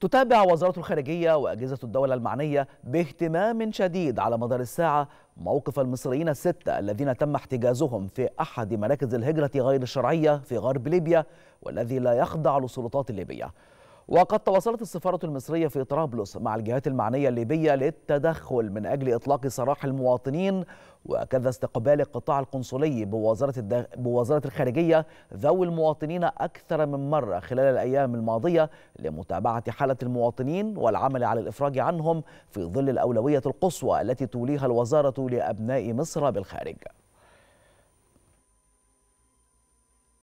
تتابع وزارة الخارجية وأجهزة الدولة المعنية باهتمام شديد على مدار الساعة موقف المصريين الستة الذين تم احتجازهم في أحد مراكز الهجرة غير الشرعية في غرب ليبيا والذي لا يخضع للسلطات الليبية وقد تواصلت السفارة المصرية في طرابلس مع الجهات المعنية الليبية للتدخل من أجل إطلاق سراح المواطنين وكذا استقبال القطاع القنصلي بوزارة, بوزارة الخارجية ذوي المواطنين أكثر من مرة خلال الأيام الماضية لمتابعة حالة المواطنين والعمل على الإفراج عنهم في ظل الأولوية القصوى التي توليها الوزارة لأبناء مصر بالخارج